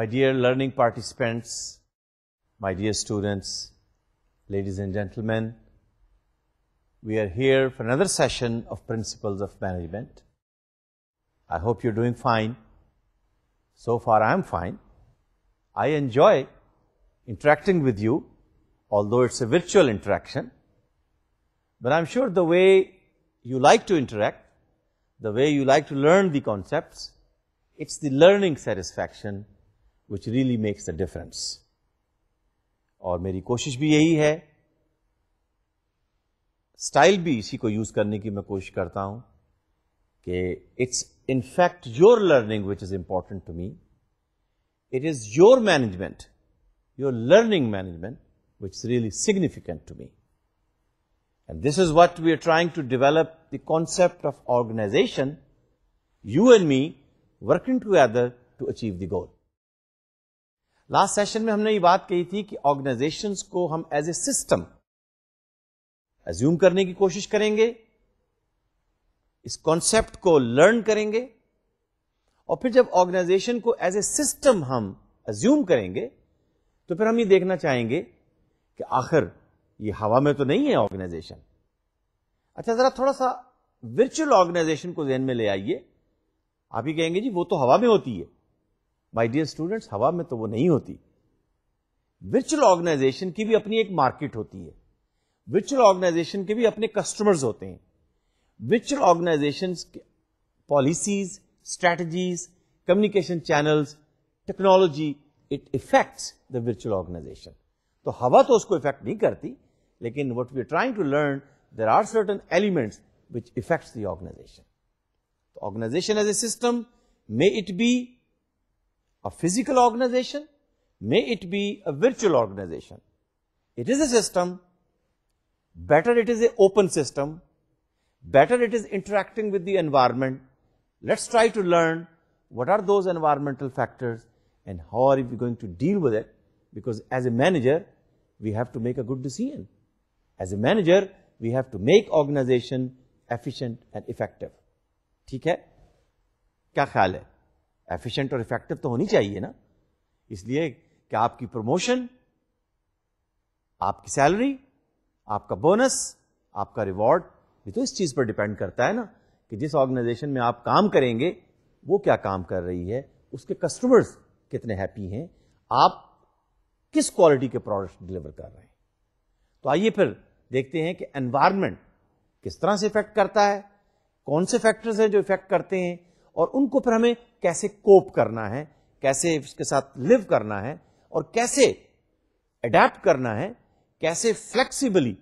My dear learning participants, my dear students, ladies and gentlemen, we are here for another session of Principles of Management. I hope you're doing fine. So far, I'm fine. I enjoy interacting with you, although it's a virtual interaction. But I'm sure the way you like to interact, the way you like to learn the concepts, it's the learning satisfaction which really makes the difference. और मेरी कोशिश भी यही है style भी इसी को use करने की मैं कोशिश करता हूं कि it's in fact your learning which is important to me it is your which is really significant to me. And this is what we are trying to develop the concept of organization, you and me working together to achieve the goal. Last session में हमने ये बात कही थी कि organisation को हम as a system assume करने की कोशिश करेंगे इस कॉन्सेप्ट को लर्न करेंगे और फिर जब ऑर्गेनाइजेशन को एज ए सिस्टम हम एज्यूम करेंगे तो फिर हम ये देखना चाहेंगे कि आखिर ये हवा में तो नहीं है ऑर्गेनाइजेशन अच्छा जरा थोड़ा सा वर्चुअल ऑर्गेनाइजेशन को जहन में ले आइए आप ही कहेंगे जी वो तो हवा में होती है माय डियर स्टूडेंट्स हवा में तो वो नहीं होती विचुअल ऑर्गेनाइजेशन की भी अपनी एक मार्केट होती है विचुअल ऑर्गेनाइजेशन के भी अपने कस्टमर्स होते हैं विचुअल organisation policies strategies communication channels technology it effects the विचुअल organisation तो हवा तो उसको इफेक्ट नहीं करती लेकिन what we trying to learn there are certain elements which effect दर्गेनाइजेशन organisation organisation as a system may it be a physical organization, may it be a virtual organization. It is a system, better it is an open system, better it is interacting with the environment. Let's try to learn what are those environmental factors and how are we going to deal with it because as a manager, we have to make a good decision. As a manager, we have to make organization efficient and effective. ठीक है क्या ख्याल है efficient और effective तो होनी चाहिए ना इसलिए कि आपकी प्रमोशन आपकी सैलरी आपका बोनस आपका रिवॉर्ड ये तो इस चीज पर डिपेंड करता है ना कि जिस ऑर्गेनाइजेशन में आप काम करेंगे वो क्या काम कर रही है उसके कस्टमर्स कितने हैप्पी हैं आप किस क्वालिटी के प्रोडक्ट डिलीवर कर रहे हैं तो आइए फिर देखते हैं कि एनवायरमेंट किस तरह से इफेक्ट करता है कौन से फैक्टर्स हैं जो इफेक्ट करते हैं और उनको फिर हमें कैसे कोप करना है कैसे उसके साथ लिव करना है और कैसे अडेप्ट करना है कैसे फ्लेक्सीबली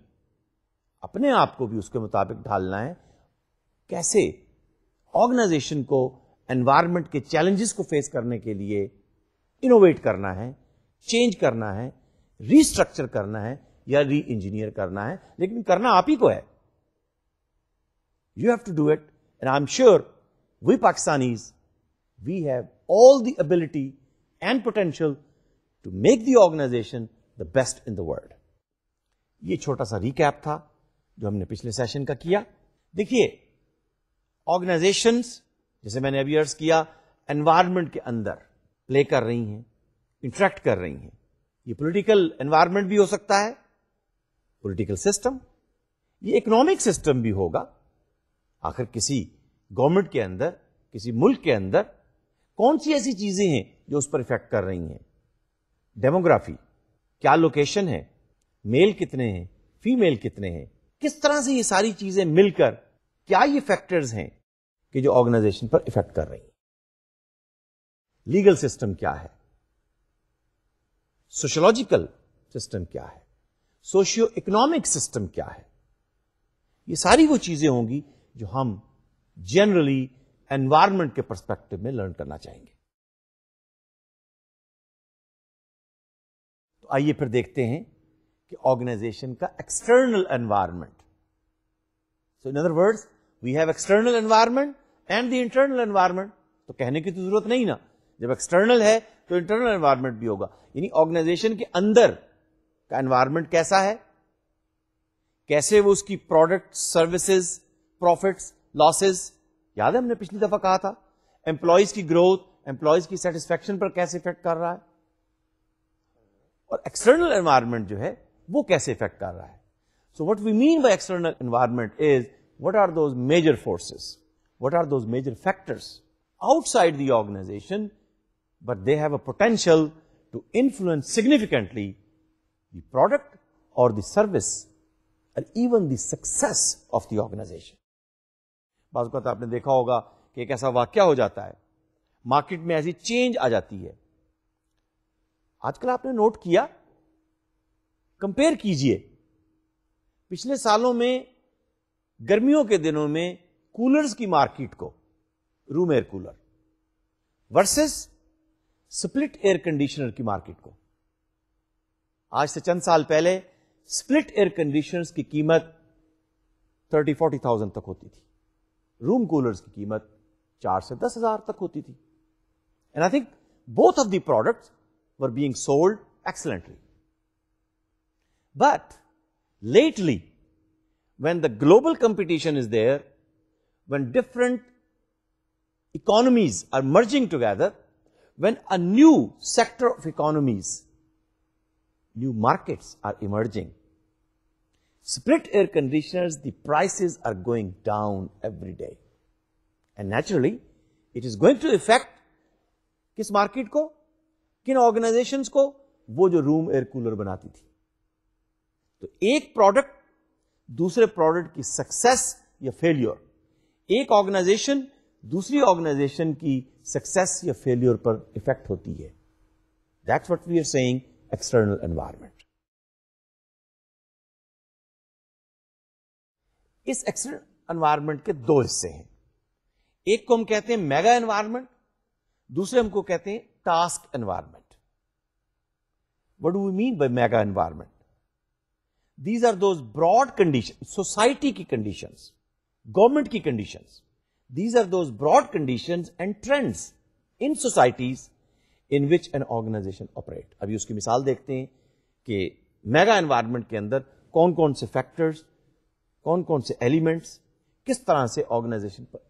अपने आप को भी उसके मुताबिक ढालना है कैसे ऑर्गेनाइजेशन को एनवायरमेंट के चैलेंजेस को फेस करने के लिए इनोवेट करना है चेंज करना है रीस्ट्रक्चर करना है या री इंजीनियर करना है लेकिन करना आप ही को है you have to do it and I am sure we Pakistanis, we have all the ability and potential to make the organization the best in the world. ये छोटा सा रिकैप था जो हमने पिछले सेशन का किया देखिए ऑर्गेनाइजेशंस जैसे मैंने अभी अर्ज किया एनवायरमेंट के अंदर प्ले कर रही हैं इंटरेक्ट कर रही हैं ये पॉलिटिकल एनवायरमेंट भी हो सकता है पॉलिटिकल सिस्टम ये इकोनॉमिक सिस्टम भी होगा आखिर किसी गवर्नमेंट के अंदर किसी मुल्क के अंदर कौन सी ऐसी चीजें हैं जो उस पर इफेक्ट कर रही हैं डेमोग्राफी क्या लोकेशन है मेल कितने हैं फीमेल कितने हैं किस तरह से ये सारी चीजें मिलकर क्या ये फैक्टर्स हैं कि जो ऑर्गेनाइजेशन पर इफेक्ट कर रही हैं लीगल सिस्टम क्या है सोशोलॉजिकल सिस्टम क्या है सोशियो इकोनॉमिक सिस्टम क्या है ये सारी वो चीजें होंगी जो हम जनरली एनवायरमेंट के परस्पेक्टिव में लर्न करना चाहेंगे तो आइए फिर देखते हैं कि ऑर्गेनाइजेशन का external environment so in other words we have external environment and the internal environment तो कहने की तो जरूरत नहीं ना जब एक्सटर्नल है तो इंटरनल एनवायरमेंट भी होगा यानी ऑर्गेनाइजेशन के अंदर का एनवायरमेंट कैसा है कैसे वो उसकी प्रोडक्ट सर्विसेज प्रॉफिट्स लॉसेज याद है हमने पिछली दफा कहा था एम्प्लॉयज की ग्रोथ एम्प्लॉयज की सेटिस्फेक्शन पर कैसे इफेक्ट कर रहा है और एक्सटर्नल एनवायरमेंट जो है वो कैसे इफेक्ट कर रहा है so what we mean by external environment is what are those major forces what are those major factors outside the organization, but they have a potential to influence significantly the product or the service and even the बाज़ात आपने देखा होगा कि एक ऐसा वाक्य हो जाता है मार्केट में ऐसी चेंज आ जाती है आजकल आपने नोट किया कंपेयर कीजिए पिछले सालों में गर्मियों के दिनों में कूलर्स की मार्केट को room air cooler versus split air conditioner की मार्केट को आज से चंद साल पहले स्प्लिट एयर कंडीशनर्स की कीमत थर्टी फोर्टी थाउजेंड तक होती थी Room coolers' की कीमत चार से दस हजार तक होती थी and I think both of the products were being sold lately when the global competition is there when different economies are merging together when a new sector of economies new markets are emerging split air conditioners, the prices are going down every day. And naturally, it is going to affect किस market को किन organisation को वो जो room air cooler बनाती थी तो एक प्रोडक्ट दूसरे प्रोडक्ट की सक्सेस या फेल्योर एक ऑर्गेनाइजेशन दूसरी ऑर्गेनाइजेशन की सक्सेस या फेल्योर पर इफेक्ट होती है that's what we are saying external environment इस एक्सटर्नल एनवायरमेंट के दो हिस्से हैं एक को हम कहते हैं मेगा एनवायरमेंट दूसरे हमको कहते हैं task environment what do mean by mega environment these are those broad condition society की कंडीशन गवर्नमेंट की condition these are those broad condition and trends in societies in which an organisation operate अभी उसकी मिसाल देखते हैं कि mega environment के अंदर कौन कौन से फैक्टर्स कौन कौन से एलिमेंट्स किस तरह से ऑर्गेनाइजेशन पर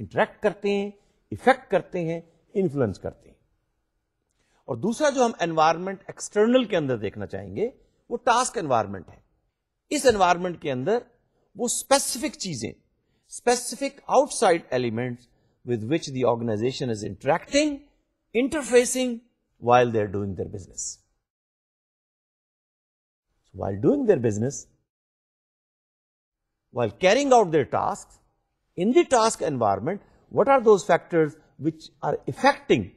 इंटरेक्ट करते हैं इफेक्ट करते हैं इन्फ्लुएंस करते हैं और दूसरा जो हम एनवायरमेंट एक्सटर्नल के अंदर देखना चाहेंगे वो टास्क एनवायरमेंट है इस एनवायरमेंट के अंदर वो स्पेसिफिक चीजें specific outside elements with which the organisation is interacting interfacing while they're doing their business. So while doing their business, while carrying out their tasks in the task environment, what are those factors which are affecting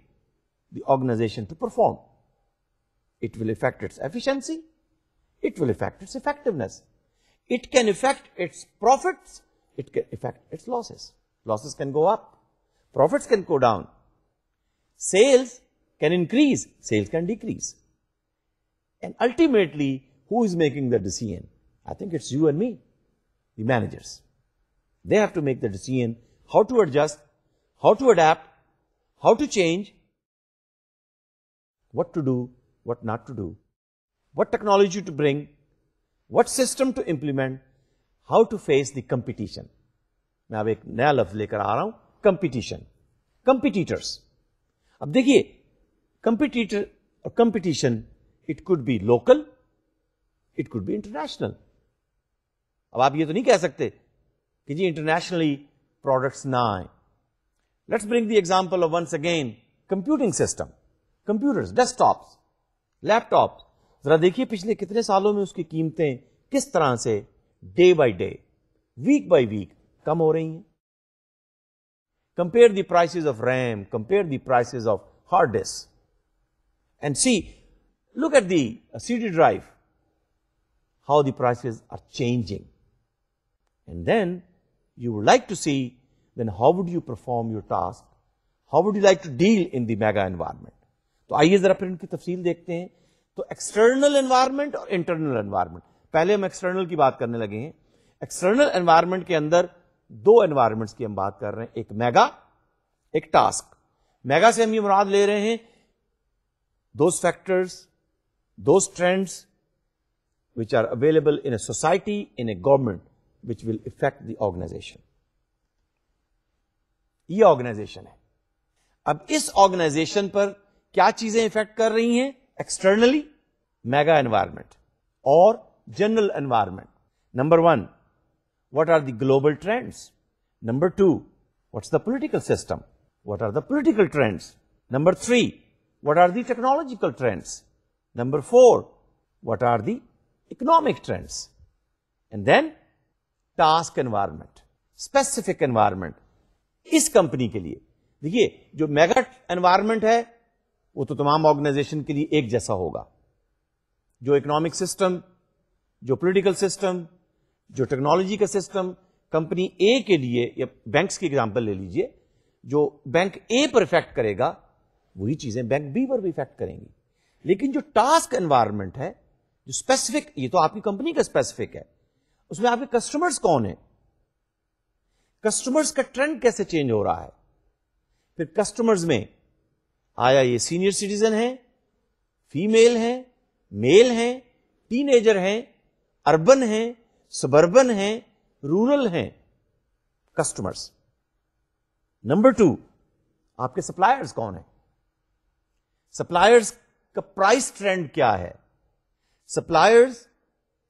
the organization to perform? It will affect its efficiency, it will affect its effectiveness, it can affect its profits, it can affect its losses. Losses can go up, profits can go down, sales can increase, sales can decrease. And ultimately, who is making the decision? I think it's you and me the managers. They have to make the decision how to adjust, how to adapt, how to change, what to do, what not to do, what technology to bring, what system to implement, how to face the competition. मैं अब एक नया लफ्ज लेकर आ रहा हूं competition competitors अब देखिए कंपिटिटर और competition it could be local it अब आप ये तो नहीं कह सकते कि जी इंटरनेशनली प्रोडक्ट्स ना आए let's bring the example of once again computing system computers desktops laptop जरा देखिए पिछले कितने सालों में उसकी कीमतें किस तरह से day by day week by week कम हो रही हैं compare the prices of RAM compare the prices of hard disk and see, look at the uh, CD drive, how the prices are changing. And then you would like to see then how would you perform your task? How would you like to deal in the mega environment? तो आइए जरा फिर इनकी तफसील देखते हैं तो external environment और इंटरनल एनवायरमेंट पहले हम एक्सटर्नल की बात करने लगे हैं एक्सटर्नल एनवायरमेंट के अंदर दो एनवायरमेंट्स की हम बात कर रहे हैं एक मेगा एक टास्क मेगा से हम ये मुराद ले रहे हैं those factors, those trends which are available in a society, in a government. which will affect the organization. ये organization है अब इस ऑर्गेनाइजेशन पर क्या चीजें इफेक्ट कर रही हैं एक्सटर्नली मेगा एनवायरमेंट और general environment what are the global trends? Number two, what's the political system? What are the political trends? Number three, what are the technological trends? Number four, what are the economic trends? And then task environment specific environment इस company के लिए देखिए जो mega environment है वो तो तमाम organisation के लिए एक जैसा होगा जो इकोनॉमिक सिस्टम जो पॉलिटिकल सिस्टम जो टेक्नोलॉजी का सिस्टम कंपनी ए के लिए या बैंक्स की एग्जांपल ले लीजिए जो बैंक ए पर इफेक्ट करेगा वही चीजें बैंक बी पर भी इफेक्ट करेंगी लेकिन जो टास्क एनवायरमेंट है जो स्पेसिफिक ये तो आपकी कंपनी का स्पेसिफिक है उसमें आपके कस्टमर्स कौन है कस्टमर्स का ट्रेंड कैसे चेंज हो रहा है फिर कस्टमर्स में आया ये सीनियर सिटीजन है फीमेल है मेल है टीनेजर है अर्बन है सबर्बन है रूरल हैं कस्टमर्स नंबर टू आपके सप्लायर्स कौन है सप्लायर्स का प्राइस ट्रेंड क्या है सप्लायर्स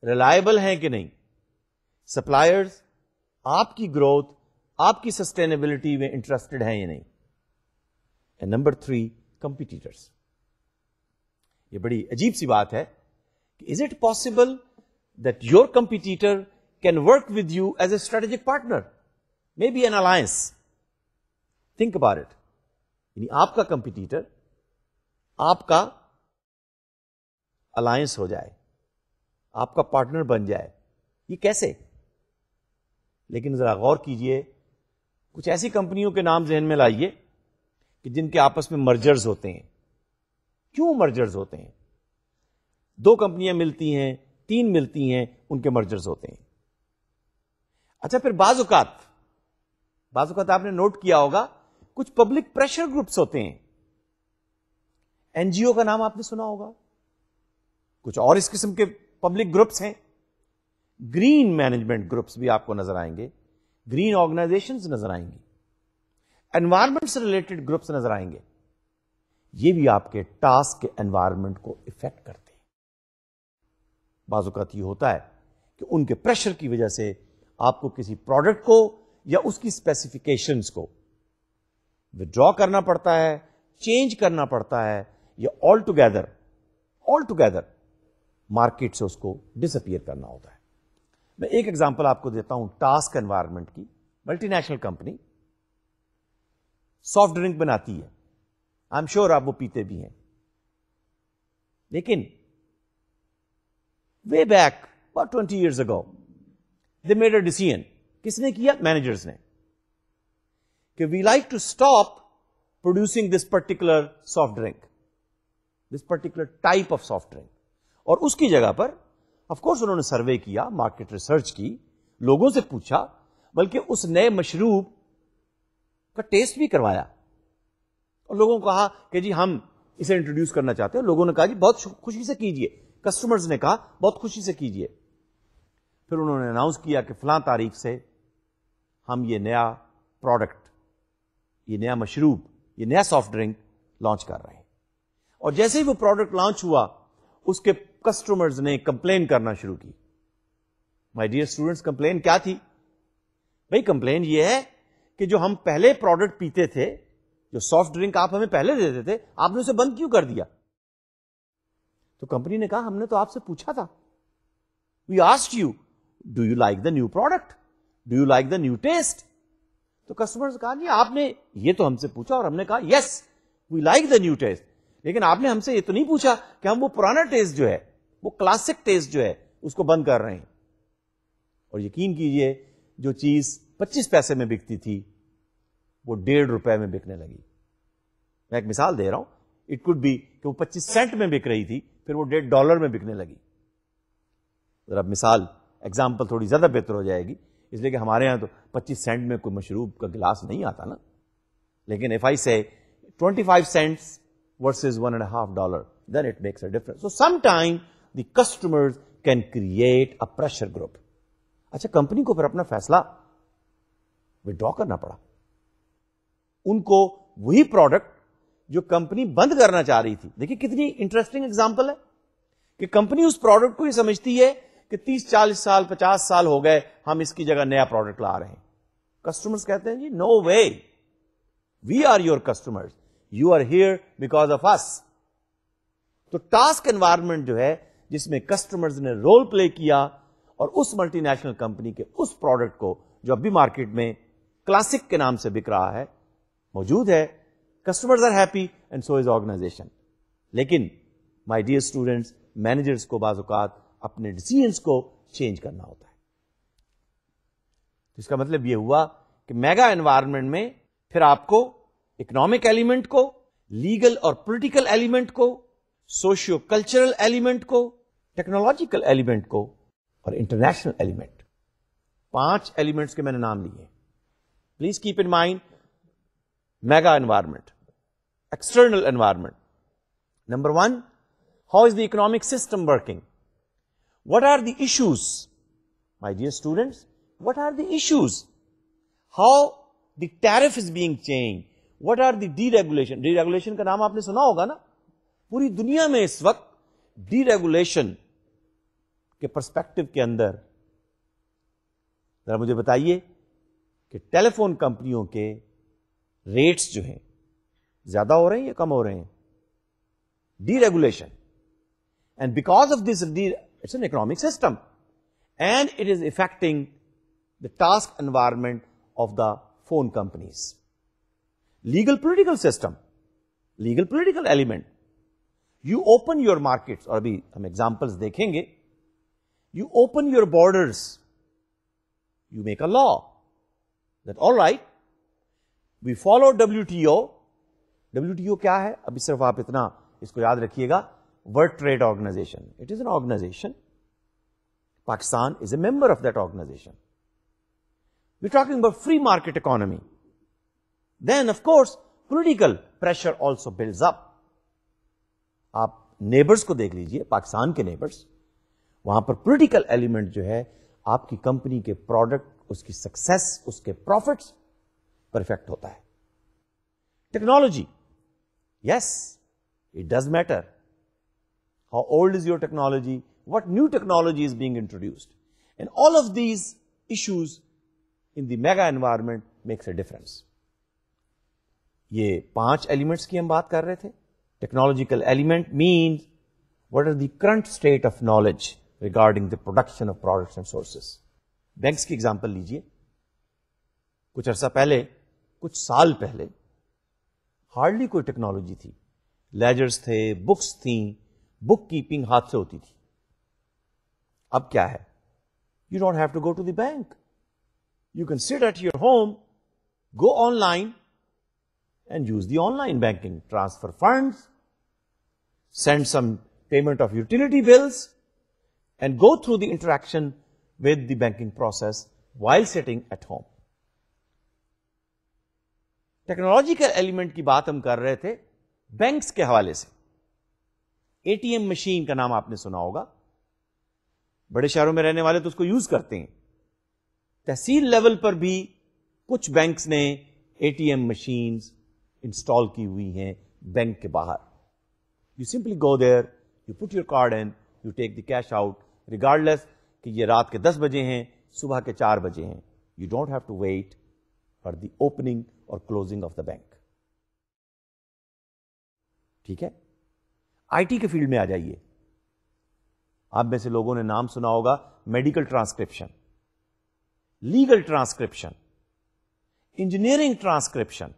रिलायबल हैं कि नहीं सप्लायर्स आपकी ग्रोथ आपकी सस्टेनेबिलिटी में इंटरेस्टेड हैं या नहीं एंड नंबर थ्री कंपिटिटर्स ये बड़ी अजीब सी बात है कि is it possible that your competitor can work with you as a strategic partner may be an alliance think about it यानी आपका कंपिटिटर आपका अलायंस हो जाए आपका पार्टनर बन जाए ये कैसे लेकिन ज़रा गौर कीजिए कुछ ऐसी कंपनियों के नाम जहन में लाइए कि जिनके आपस में मर्जर्स होते हैं क्यों मर्जर्स होते हैं दो कंपनियां मिलती हैं तीन मिलती हैं उनके मर्जर्स होते हैं अच्छा फिर बाजुकात बाजुकात आपने नोट किया होगा कुछ पब्लिक प्रेशर ग्रुप्स होते हैं एनजीओ का नाम आपने सुना होगा कुछ और इस किस्म के पब्लिक ग्रुप्स हैं ग्रीन मैनेजमेंट ग्रुप्स भी आपको नजर आएंगे ग्रीन ऑर्गेनाइजेशन नजर आएंगी एनवायरमेंट से रिलेटेड ग्रुप्स नजर आएंगे ये भी आपके टास्क के एनवायरमेंट को इफेक्ट करते हैं बाजुकात ये होता है कि उनके प्रेशर की वजह से आपको किसी प्रोडक्ट को या उसकी स्पेसिफिकेशंस को विड्रॉ करना पड़ता है चेंज करना पड़ता है या all together all together market से उसको डिसअपियर करना होता है मैं एक एग्जांपल आपको देता हूं टास्क एनवायरमेंट की मल्टीनेशनल कंपनी सॉफ्ट ड्रिंक बनाती है आई एम श्योर आप वो पीते भी हैं लेकिन way back twenty years ago they made a decision किसने किया मैनेजर्स ने कि we like to stop producing this particular soft drink this particular type of soft drink और उसकी जगह पर ऑफ कोर्स उन्होंने सर्वे किया मार्केट रिसर्च की लोगों से पूछा बल्कि उस नए मशरूब का टेस्ट भी करवाया और लोगों को कहा कि जी हम इसे इंट्रोड्यूस करना चाहते हैं लोगों ने कहा जी बहुत खुशी से कीजिए कस्टमर्स ने कहा बहुत खुशी से कीजिए फिर उन्होंने अनाउंस किया कि फलां तारीख से हम ये नया प्रोडक्ट ये नया मशरूब ये नया सॉफ्ट ड्रिंक लॉन्च कर रहे हैं और जैसे ही वो प्रोडक्ट लॉन्च हुआ उसके कस्टमर्स ने कंप्लेन करना शुरू की माय डियर स्टूडेंट्स कंप्लेन क्या थी भाई कंप्लेन ये है कि जो हम पहले प्रोडक्ट पीते थे जो सॉफ्ट ड्रिंक आप हमें पहले देते थे आपने उसे बंद क्यों कर दिया तो कंपनी ने कहा हमने तो आपसे पूछा था we asked you do you like the new product do you like the new taste तो कस्टमर्स कहा जी आपने ये तो हमसे पूछा और हमने कहा yes we like the new taste लेकिन आपने हमसे ये तो नहीं पूछा कि हम वो पुराना टेस्ट जो है वो क्लासिक टेस्ट जो है उसको बंद कर रहे हैं और यकीन कीजिए जो चीज 25 पैसे में बिकती थी वो डेढ़ रुपए में बिकने लगी मैं एक मिसाल दे रहा हूं इट कुड बी कि वो 25 सेंट में बिक रही थी फिर वो डेढ़ डॉलर में बिकने लगी जरा मिसाल एग्जाम्पल थोड़ी ज्यादा बेहतर हो जाएगी इसलिए कि हमारे यहाँ तो 25 सेंट में कोई मशरूब का गिलास नहीं आता ना लेकिन if I say 25 cents versus one and half dollar then it makes a difference so some time the customers can create a pressure group. अच्छा कंपनी को फिर अपना फैसला विड्रॉ करना पड़ा उनको वही प्रोडक्ट जो कंपनी बंद करना चाह रही थी देखिए कितनी इंटरेस्टिंग एग्जांपल है कि कंपनी उस प्रोडक्ट को ही समझती है कि 30 40 साल 50 साल हो गए हम इसकी जगह नया प्रोडक्ट ला रहे हैं कस्टमर्स कहते हैं जी no way we are your customers you are here because of us तो टास्क एनवायरमेंट जो है जिसमें कस्टमर्स ने रोल प्ले किया और उस मल्टीनेशनल कंपनी के उस प्रोडक्ट को जो अभी मार्केट में क्लासिक के नाम से बिक रहा है मौजूद है customers are happy and so is organization लेकिन माय डियर स्टूडेंट्स मैनेजर्स को बाजुकात अपने डिसीजंस को चेंज करना होता है तो इसका मतलब यह हुआ कि मेगा एनवायरमेंट में फिर आपको इकोनॉमिक एलिमेंट को लीगल और पॉलिटिकल एलिमेंट को सोशियो कल्चरल एलिमेंट को टेक्नोलॉजिकल एलिमेंट को और इंटरनेशनल एलिमेंट पांच एलिमेंट्स के मैंने नाम लिए please keep in mind mega environment external environment number one how is the economic system working what are the issues my dear students what are the issues how the tariff is being changed what are the deregulation deregulation का नाम आपने सुना होगा ना पूरी दुनिया में इस वक्त डीरेगुलेशन के परस्पेक्टिव के अंदर जरा मुझे बताइए कि टेलीफोन कंपनियों के रेट्स जो हैं ज्यादा हो रहे हैं या कम हो रहे हैं deregulation and because of this it's an economic system and it is affecting the task environment of the phone companies legal political system legal political element you open your markets और examples. हम examples देखेंगे you open your borders you make a law that all right we follow WTO WTO क्या है अभी सिर्फ आप इतना इसको याद रखिएगा world trade organization it is an organization Pakistan is a member then of course political pressure also builds up आप नेबर्स को देख लीजिए पाकिस्तान के नेबर्स वहां पर पोलिटिकल एलिमेंट जो है आपकी कंपनी के प्रोडक्ट उसकी सक्सेस उसके प्रॉफिट पर इफेक्ट होता है technology yes it does matter how old is your technology what new technology is being introduced and all of these issues in the mega environment makes a difference. ये पांच elements की हम बात कर रहे थे technological element means what is the current state of knowledge regarding the production of products and sources. Banks example lijiye. Kuch arsa pehle, kuch saal pehle, hardly koi technology thi. Ledgers the, books thi, bookkeeping haath se hoti thi. Ab kya hai? You don't have to go to the bank. You can sit at your home, go online and use the online banking. Transfer funds, send some payment of utility bills, and go through the interaction with the banking process while sitting at home. Technological element की बात हम कर रहे थे banks के हवाले से ATM machine का नाम आपने सुना होगा बड़े शहरों में रहने वाले तो उसको यूज करते हैं तहसील लेवल पर भी कुछ बैंक्स ने एटीएम मशीन्स इंस्टॉल की हुई हैं बैंक के बाहर You simply go there, you put your card in, you take the cash out, regardless ki ye raat ke 10 baje hain subah ke 4 baje hain you don't have to wait for the opening or closing of the bank theek hai it ke field mein aa jaiye aap mein se logon ne naam suna hoga medical transcription legal transcription engineering transcription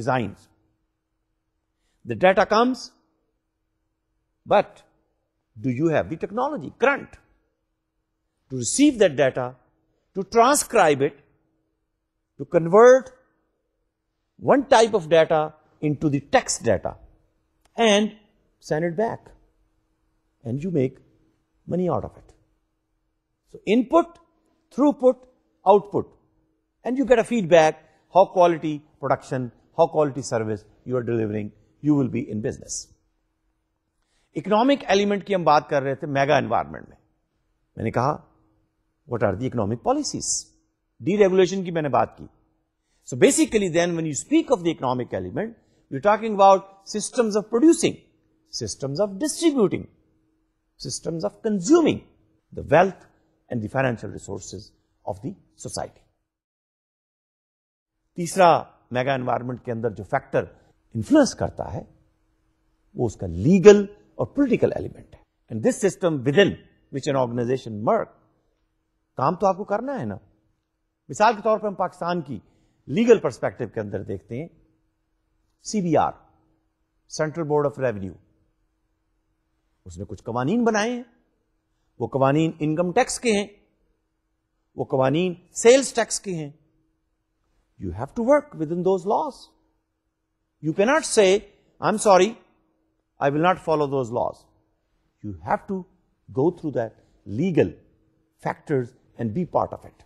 designs the data comes But do you have the technology, current, to receive that data, to transcribe it, to convert one type of data into the text data and send it back. And you make money out of it. So input, throughput, output. And you get a feedback how quality production, how quality service you are delivering, you will be in business. Economic element की हम बात कर रहे थे mega environment में मैंने कहा what are the economic policies deregulation की मैंने बात की so basically then when you speak of the economic element you talking about systems of producing systems of distributing, systems of consuming the wealth and the financial resources of the society. तीसरा mega environment के अंदर जो factor influence करता है वो उसका legal और political element है and this system within which an organization work काम तो आपको करना है ना मिसाल के तौर पर हम पाकिस्तान की लीगल परस्पेक्टिव के अंदर देखते हैं CBR central board of revenue उसने कुछ कवानीन बनाए हैं वो कवानीन इनकम टैक्स के हैं वो कवानीन सेल्स टैक्स के हैं you have to work within those laws you cannot say I am sorry I will not follow those laws. You have to go through that legal factors and be part of it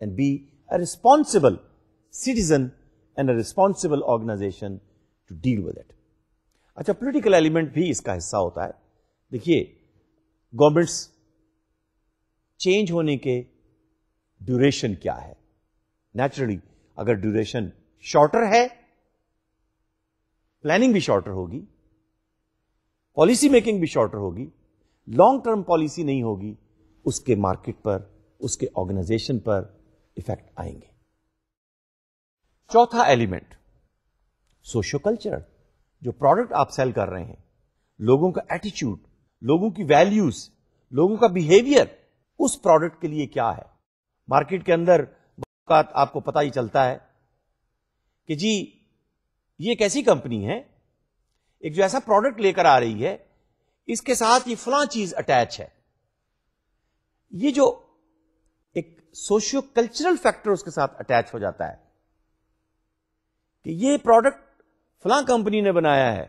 and be a responsible citizen and a responsible organization to deal with it. अच्छा political element भी इसका हिस्सा होता है देखिए governments change होने के duration क्या है Naturally, अगर duration shorter है planning भी shorter होगी पॉलिसी मेकिंग भी शॉर्टर होगी लॉन्ग टर्म पॉलिसी नहीं होगी उसके मार्केट पर उसके ऑर्गेनाइजेशन पर इफेक्ट आएंगे चौथा एलिमेंट सोशो कल्चर जो प्रोडक्ट आप सेल कर रहे हैं लोगों का एटीट्यूड लोगों की वैल्यूज लोगों का बिहेवियर उस प्रोडक्ट के लिए क्या है मार्केट के अंदर आपको पता ही चलता है कि जी ये एक ऐसी कंपनी है एक जो ऐसा प्रोडक्ट लेकर आ रही है इसके साथ ये फला चीज अटैच है ये जो एक सोशियो कल्चरल फैक्टर उसके साथ अटैच हो जाता है कि ये प्रोडक्ट फला कंपनी ने बनाया है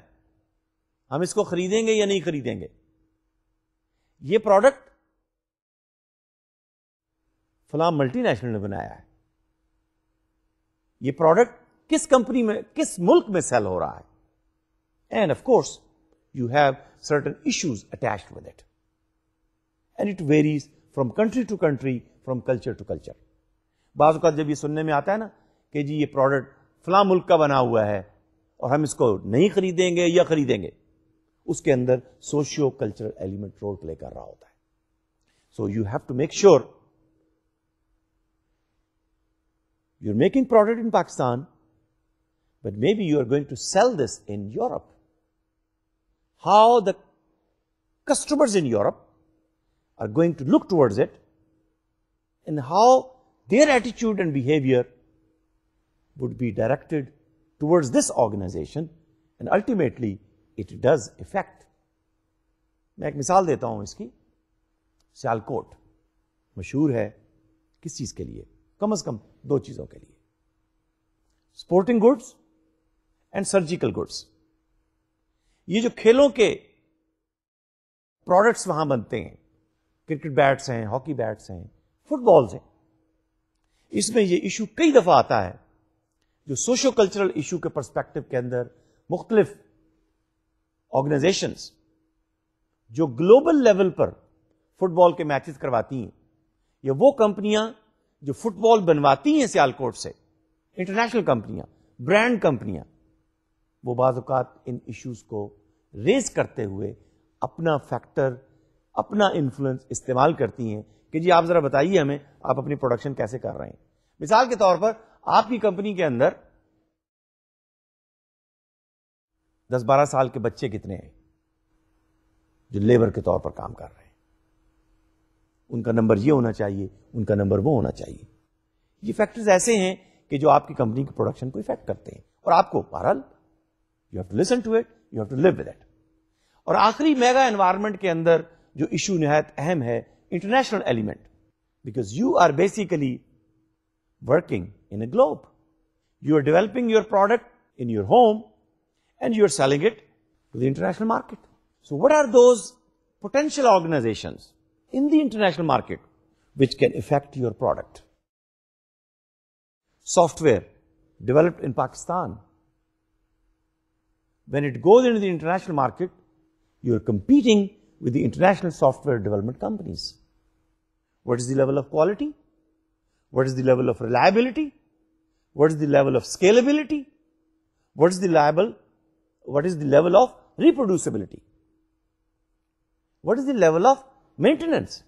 हम इसको खरीदेंगे या नहीं खरीदेंगे ये प्रोडक्ट फला मल्टीनेशनल ने बनाया है ये प्रोडक्ट किस कंपनी में किस मुल्क में सेल हो रहा है And of course, you have certain issues attached with it. And it varies from country to country, from culture to culture. बाज़ अवत जब ये सुनने में आता है ना कि जी ये प्रोडक्ट फला मुल्क का बना हुआ है और हम इसको नहीं खरीदेंगे या खरीदेंगे उसके अंदर socio cultural element role play कर रहा होता है so you have to make sure you're making product in Pakistan, but maybe you are going to sell this in Europe. how the customers in Europe are going to look towards it and how their attitude and behavior would be directed towards this organization and ultimately it does affect मैं एक मिसाल देता हूं इसकी सियालकोट मशहूर है किस चीज के लिए कम से कम दो चीजों के लिए स्पोर्टिंग गुड्स एंड सर्जिकल ये जो खेलों के प्रोडक्ट्स वहां बनते हैं क्रिकेट बैट्स हैं हॉकी बैट्स हैं फुटबॉल्स हैं इसमें यह इशू कई दफा आता है जो सोशो कल्चरल इशू के परस्पेक्टिव के अंदर मुख्तलिफ ऑर्गेनाइजेशंस जो ग्लोबल लेवल पर फुटबॉल के मैचेस करवाती हैं या वो कंपनियां जो फुटबॉल बनवाती हैं सियालकोट से इंटरनेशनल कंपनियां ब्रांड कंपनियां वो बाज़ात इन इश्यूज़ को रेज करते हुए अपना फैक्टर अपना इन्फ्लुएंस इस्तेमाल करती हैं कि जी आप ज़रा बताइए हमें आप अपनी प्रोडक्शन कैसे कर रहे हैं मिसाल के तौर पर आपकी कंपनी के अंदर दस बारह साल के बच्चे कितने हैं जो लेबर के तौर पर काम कर रहे हैं उनका नंबर ये होना चाहिए उनका नंबर वो होना चाहिए ये फैक्टर्स ऐसे हैं कि जो आपकी कंपनी की प्रोडक्शन को इफेक्ट करते हैं और आपको बहरहाल you have to listen to it you have to live with it और आखिरी मेगा एनवायरमेंट के अंदर जो इशू नहायत अहम है international element because you are basically working in a globe you are developing your product in your home and you are selling it to the international market so what are those potential organizations in the international market which can affect your product. Software developed in Pakistan When it goes into the international market, you are competing with the international software development companies. What is the level of quality? What is the level of reliability? What is the level of scalability? What is the level, what is the level of reproducibility? What is the level of maintenance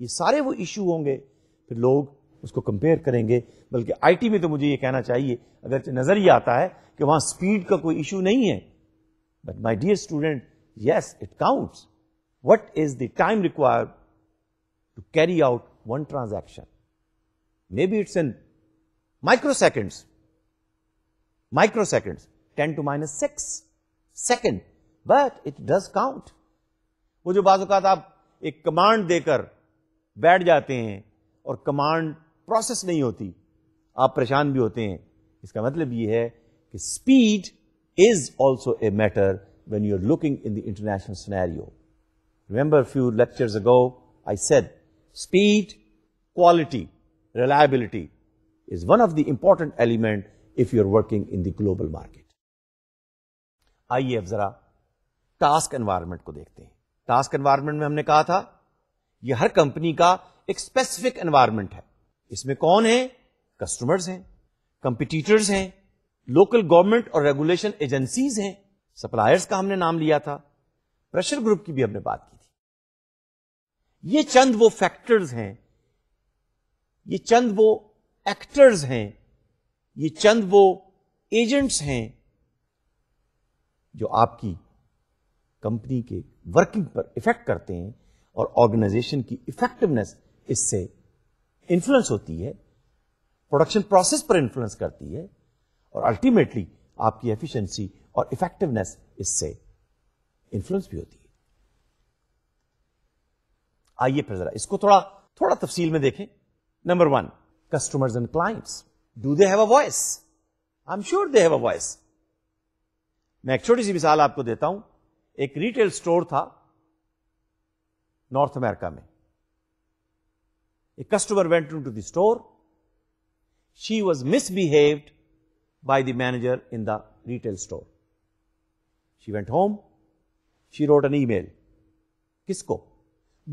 ये सारे वो issue होंगे फिर लोग उसको compare करेंगे बल्कि IT में तो मुझे ये कहना चाहिए अगर नज़र ही आता है कि वहां स्पीड का कोई इशू नहीं है but my dear student yes it counts what is the time required to carry out one transaction maybe it's in microseconds microseconds 10 to minus 6 second but it does count वो जो बाजुकात आप एक command देकर बैठ जाते हैं और command process नहीं होती आप परेशान भी होते हैं इसका मतलब यह है speed is also a matter when you're looking in the international scenario. Remember a few lectures ago, I said speed, quality, reliability is one of the important element if you're working in the global market. आइए अब जरा task environment को देखते हैं task environment में हमने कहा था यह हर कंपनी का एक स्पेसिफिक एनवायरमेंट है इसमें कौन है कस्टमर्स हैं कंपिटिटर्स हैं लोकल गवर्नमेंट और रेगुलेशन एजेंसीज हैं सप्लायर्स का हमने नाम लिया था प्रेशर ग्रुप की भी हमने बात की थी ये चंद वो फैक्टर्स हैं ये चंद वो एक्टर्स हैं ये चंद वो एजेंट्स हैं जो आपकी कंपनी के वर्किंग पर इफेक्ट करते हैं और ऑर्गेनाइजेशन की इफेक्टिवनेस इससे इन्फ्लुएंस होती है प्रोडक्शन प्रोसेस पर इन्फ्लुएंस करती है और अल्टीमेटली आपकी एफिशिएंसी और इफेक्टिवनेस इससे इन्फ्लुएंस भी होती है आइए फिर जरा इसको थोड़ा थोड़ा तफसील में देखें number one customers and clients do they have a voice I am sure they have a voice मैं एक छोटी सी मिसाल आपको देता हूं एक रिटेल स्टोर था नॉर्थ अमेरिका में a customer went to the store she was misbehaved by the manager in the retail store. She went home. She wrote an email. किसको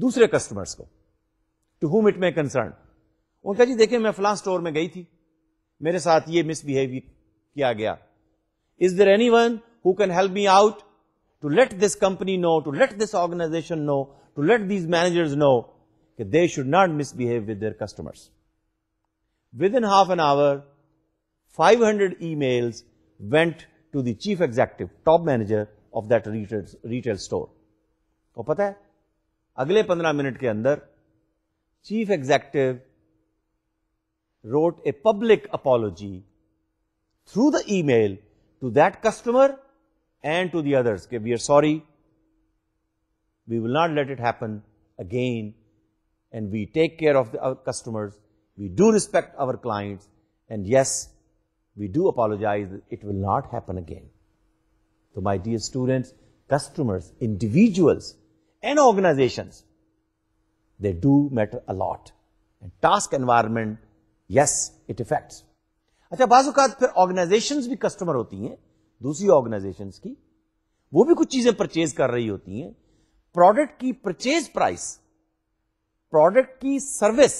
दूसरे कस्टमर्स को to whom it may concern उनका जी देखिए मैं फलां store में गई थी मेरे साथ ये मिसबिहेव किया गया is there anyone who can help me out to let this company know to let this organization know to let these managers know कि they should not misbehave with their customers within half an hour 500 emails went to the chief executive, top manager of that retail, retail store. तो पता है अगले 15 minute के chief executive wrote a public apology through the email to that customer and to the others. we are sorry. We will not let it happen again. And we take care of our customers. We do respect our clients. And yes, we do apologize, it will not happen again. So, my dear students, customers, individuals, and organizations, they do matter a lot. And task environment, yes, it affects. अच्छा बाज़ात फिर organisations भी customer होती हैं दूसरी organisations की वो भी कुछ चीजें परचेज कर रही होती हैं प्रोडक्ट की परचेज प्राइस प्रोडक्ट की सर्विस